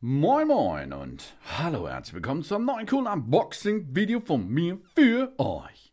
Moin Moin und hallo herzlich willkommen zu einem neuen coolen Unboxing Video von mir für euch.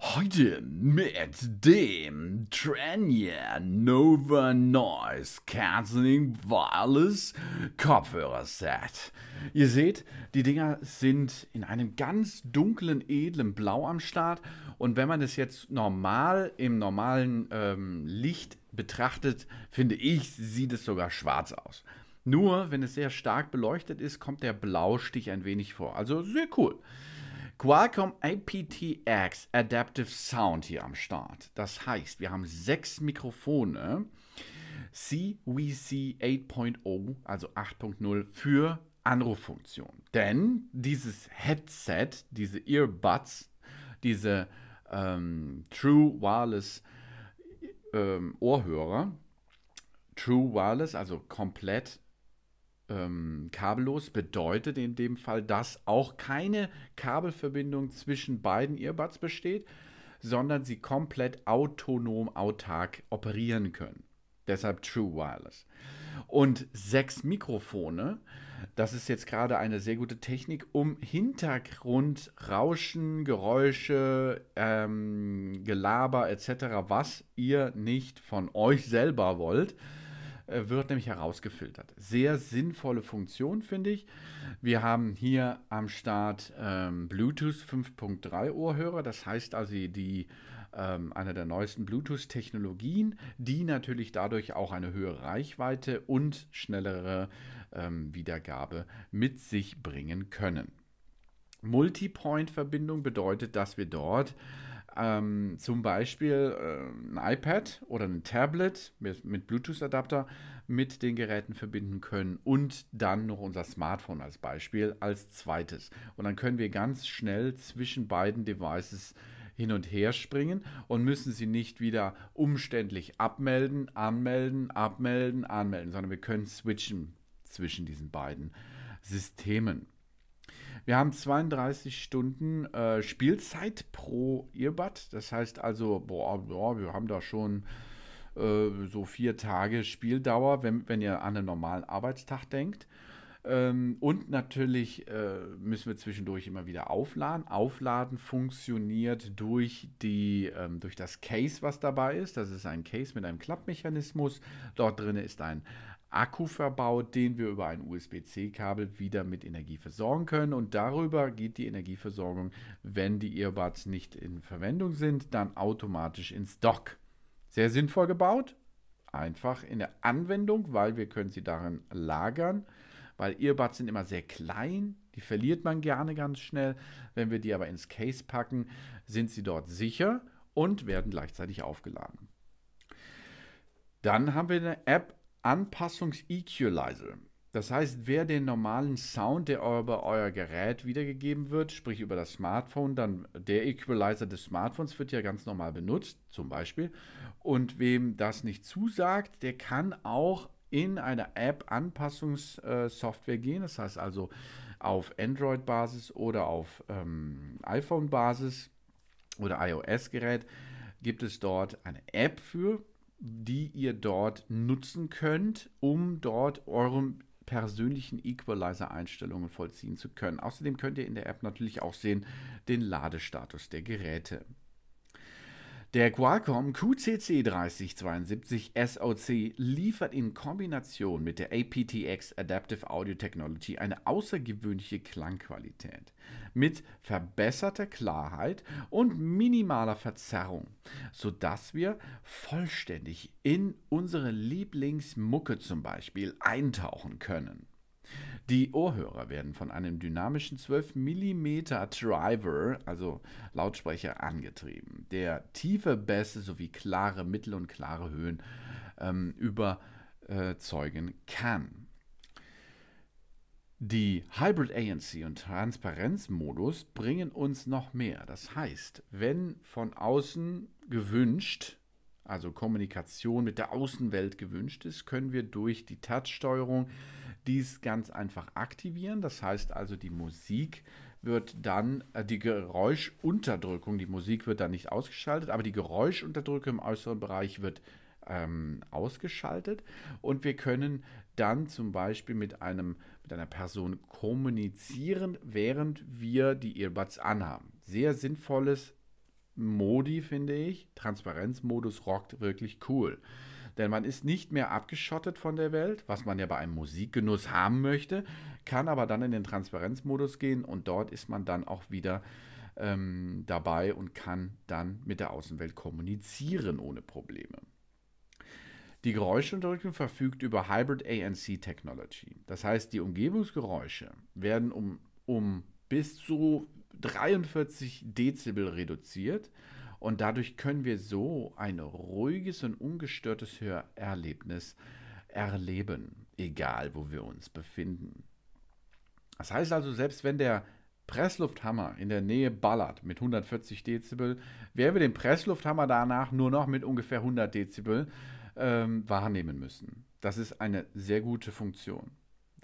Heute mit dem Trenier Nova Noise Cancelling Wireless Kopfhörer Set. Ihr seht, die Dinger sind in einem ganz dunklen, edlen Blau am Start. Und wenn man das jetzt normal im normalen ähm, Licht betrachtet, finde ich, sieht es sogar schwarz aus. Nur, wenn es sehr stark beleuchtet ist, kommt der Blaustich ein wenig vor. Also sehr cool. Qualcomm aptX Adaptive Sound hier am Start. Das heißt, wir haben sechs Mikrofone. CVC 8.0, also 8.0 für Anruffunktion. Denn dieses Headset, diese Earbuds, diese ähm, True Wireless ähm, Ohrhörer, True Wireless, also komplett ähm, kabellos bedeutet in dem Fall, dass auch keine Kabelverbindung zwischen beiden Earbuds besteht, sondern sie komplett autonom autark operieren können. Deshalb True Wireless. Und sechs Mikrofone. Das ist jetzt gerade eine sehr gute Technik, um Hintergrundrauschen, Geräusche, ähm, Gelaber etc., was ihr nicht von euch selber wollt, äh, äh, wird nämlich herausgefiltert. Sehr sinnvolle Funktion, finde ich. Wir haben hier am Start ähm, Bluetooth 5.3 Ohrhörer, das heißt also die ähm, einer der neuesten Bluetooth-Technologien, die natürlich dadurch auch eine höhere Reichweite und schnellere ähm, Wiedergabe mit sich bringen können. Multipoint-Verbindung bedeutet, dass wir dort ähm, zum Beispiel äh, ein iPad oder ein Tablet mit, mit Bluetooth-Adapter mit den Geräten verbinden können und dann noch unser Smartphone als Beispiel als zweites. Und dann können wir ganz schnell zwischen beiden Devices hin und her springen und müssen sie nicht wieder umständlich abmelden, anmelden, abmelden, anmelden, sondern wir können switchen zwischen diesen beiden Systemen. Wir haben 32 Stunden äh, Spielzeit pro Earbud. Das heißt also, boah, boah, wir haben da schon äh, so vier Tage Spieldauer, wenn, wenn ihr an einen normalen Arbeitstag denkt. Ähm, und natürlich äh, müssen wir zwischendurch immer wieder aufladen. Aufladen funktioniert durch, die, ähm, durch das Case, was dabei ist. Das ist ein Case mit einem Klappmechanismus. Dort drin ist ein Akku verbaut, den wir über ein USB-C-Kabel wieder mit Energie versorgen können. Und darüber geht die Energieversorgung, wenn die Earbuds nicht in Verwendung sind, dann automatisch ins Dock. Sehr sinnvoll gebaut, einfach in der Anwendung, weil wir können sie darin lagern, weil Earbuds sind immer sehr klein, die verliert man gerne ganz schnell. Wenn wir die aber ins Case packen, sind sie dort sicher und werden gleichzeitig aufgeladen. Dann haben wir eine App Anpassungs-Equalizer. Das heißt, wer den normalen Sound, der über euer Gerät wiedergegeben wird, sprich über das Smartphone, dann der Equalizer des Smartphones wird ja ganz normal benutzt, zum Beispiel. Und wem das nicht zusagt, der kann auch in eine App Anpassungssoftware äh, gehen. Das heißt also auf Android-Basis oder auf ähm, iPhone-Basis oder iOS-Gerät gibt es dort eine App für die ihr dort nutzen könnt, um dort euren persönlichen Equalizer-Einstellungen vollziehen zu können. Außerdem könnt ihr in der App natürlich auch sehen den Ladestatus der Geräte. Der Qualcomm QCC 3072 SoC liefert in Kombination mit der aptX Adaptive Audio Technology eine außergewöhnliche Klangqualität mit verbesserter Klarheit und minimaler Verzerrung, sodass wir vollständig in unsere Lieblingsmucke zum Beispiel eintauchen können. Die Ohrhörer werden von einem dynamischen 12 mm Driver, also Lautsprecher, angetrieben, der tiefe Bässe sowie klare Mittel- und klare Höhen ähm, überzeugen kann. Die Hybrid ANC und Transparenzmodus bringen uns noch mehr. Das heißt, wenn von außen gewünscht, also Kommunikation mit der Außenwelt gewünscht ist, können wir durch die Touchsteuerung steuerung dies ganz einfach aktivieren. Das heißt also, die Musik wird dann, äh, die Geräuschunterdrückung, die Musik wird dann nicht ausgeschaltet, aber die Geräuschunterdrückung im äußeren Bereich wird ähm, ausgeschaltet und wir können dann zum Beispiel mit, einem, mit einer Person kommunizieren, während wir die Earbuds anhaben. Sehr sinnvolles Modi, finde ich. Transparenzmodus rockt wirklich cool. Denn man ist nicht mehr abgeschottet von der Welt, was man ja bei einem Musikgenuss haben möchte, kann aber dann in den Transparenzmodus gehen und dort ist man dann auch wieder ähm, dabei und kann dann mit der Außenwelt kommunizieren ohne Probleme. Die Geräuschunterdrückung verfügt über Hybrid ANC Technology. Das heißt, die Umgebungsgeräusche werden um, um bis zu 43 Dezibel reduziert und dadurch können wir so ein ruhiges und ungestörtes Hörerlebnis erleben, egal wo wir uns befinden. Das heißt also, selbst wenn der Presslufthammer in der Nähe ballert mit 140 Dezibel, werden wir den Presslufthammer danach nur noch mit ungefähr 100 Dezibel ähm, wahrnehmen müssen. Das ist eine sehr gute Funktion.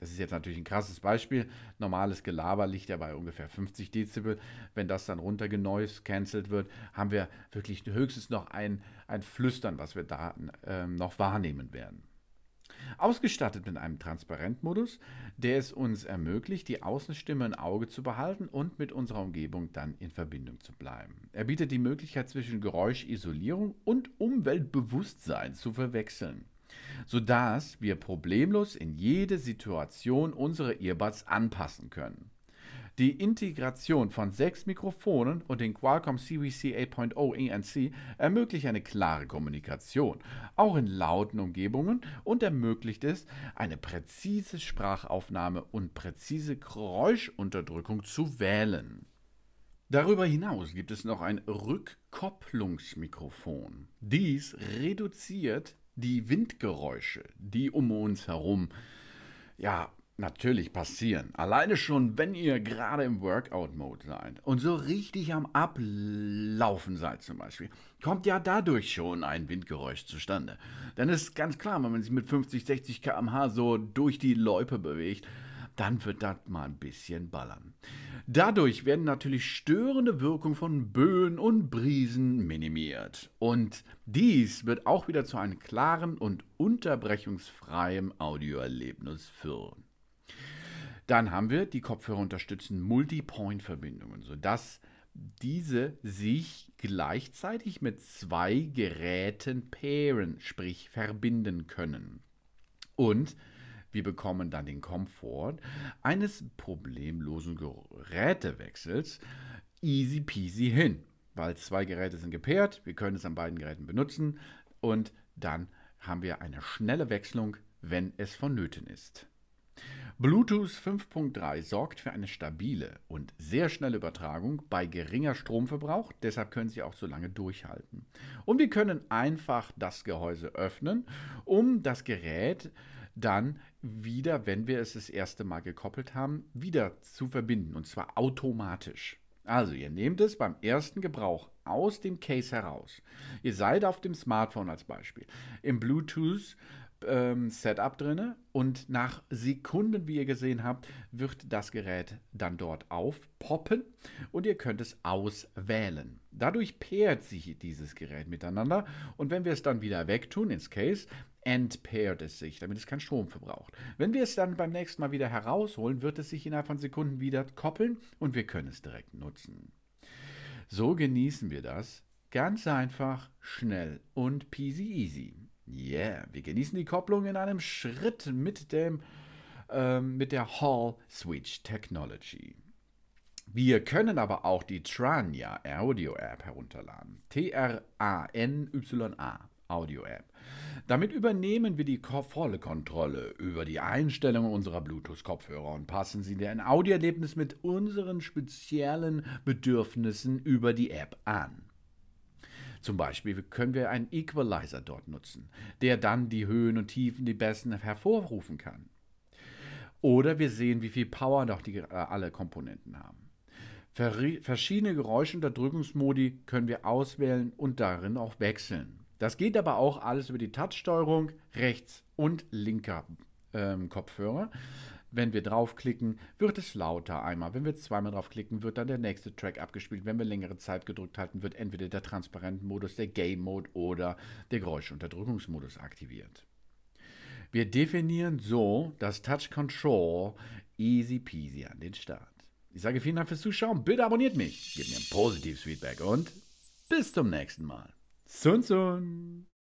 Das ist jetzt natürlich ein krasses Beispiel. Normales Gelaber liegt ja bei ungefähr 50 Dezibel. Wenn das dann runtergenoise cancelled wird, haben wir wirklich höchstens noch ein, ein Flüstern, was wir da äh, noch wahrnehmen werden. Ausgestattet mit einem Transparentmodus, der es uns ermöglicht, die Außenstimme im Auge zu behalten und mit unserer Umgebung dann in Verbindung zu bleiben. Er bietet die Möglichkeit zwischen Geräuschisolierung und Umweltbewusstsein zu verwechseln sodass wir problemlos in jede Situation unsere Earbuds anpassen können. Die Integration von sechs Mikrofonen und den Qualcomm CVC 8.0 ENC ermöglicht eine klare Kommunikation, auch in lauten Umgebungen, und ermöglicht es, eine präzise Sprachaufnahme und präzise Geräuschunterdrückung zu wählen. Darüber hinaus gibt es noch ein Rückkopplungsmikrofon. Dies reduziert die Windgeräusche, die um uns herum, ja, natürlich passieren. Alleine schon, wenn ihr gerade im Workout-Mode seid und so richtig am Ablaufen seid zum Beispiel, kommt ja dadurch schon ein Windgeräusch zustande. Dann ist ganz klar, wenn man sich mit 50, 60 km/h so durch die Loipe bewegt, dann wird das mal ein bisschen ballern. Dadurch werden natürlich störende Wirkungen von Böen und Brisen minimiert. Und dies wird auch wieder zu einem klaren und unterbrechungsfreien Audioerlebnis führen. Dann haben wir die Kopfhörer unterstützen Multipoint-Verbindungen, sodass diese sich gleichzeitig mit zwei Geräten pairen, sprich verbinden können. Und wir bekommen dann den Komfort eines problemlosen Gerätewechsels easy peasy hin, weil zwei Geräte sind gepaart, wir können es an beiden Geräten benutzen und dann haben wir eine schnelle Wechslung, wenn es vonnöten ist. Bluetooth 5.3 sorgt für eine stabile und sehr schnelle Übertragung bei geringer Stromverbrauch, deshalb können Sie auch so lange durchhalten. Und wir können einfach das Gehäuse öffnen, um das Gerät dann wieder, wenn wir es das erste Mal gekoppelt haben, wieder zu verbinden und zwar automatisch. Also ihr nehmt es beim ersten Gebrauch aus dem Case heraus. Ihr seid auf dem Smartphone als Beispiel im Bluetooth ähm, Setup drinne und nach Sekunden, wie ihr gesehen habt, wird das Gerät dann dort aufpoppen und ihr könnt es auswählen. Dadurch paart sich dieses Gerät miteinander und wenn wir es dann wieder wegtun ins Case, entpairt es sich, damit es keinen Strom verbraucht. Wenn wir es dann beim nächsten Mal wieder herausholen, wird es sich innerhalb von Sekunden wieder koppeln und wir können es direkt nutzen. So genießen wir das ganz einfach, schnell und peasy easy. Yeah, wir genießen die Kopplung in einem Schritt mit dem ähm, mit der Hall Switch Technology. Wir können aber auch die Tranya Audio App herunterladen. T R A N Y A. Audio-App. Damit übernehmen wir die volle Kontrolle über die Einstellungen unserer Bluetooth-Kopfhörer und passen sie ein Audioerlebnis mit unseren speziellen Bedürfnissen über die App an. Zum Beispiel können wir einen Equalizer dort nutzen, der dann die Höhen und Tiefen, die besten hervorrufen kann. Oder wir sehen, wie viel Power noch die, äh, alle Komponenten haben. Ver verschiedene Geräuschunterdrückungsmodi können wir auswählen und darin auch wechseln. Das geht aber auch alles über die Touchsteuerung rechts und linker ähm, Kopfhörer. Wenn wir draufklicken, wird es lauter einmal. Wenn wir zweimal draufklicken, wird dann der nächste Track abgespielt. Wenn wir längere Zeit gedrückt halten, wird entweder der transparenten modus der Game-Mode oder der Geräuschunterdrückungsmodus aktiviert. Wir definieren so das Touch Control easy peasy an den Start. Ich sage vielen Dank fürs Zuschauen. Bitte abonniert mich, gebt mir ein positives Feedback und bis zum nächsten Mal. Sun Sun.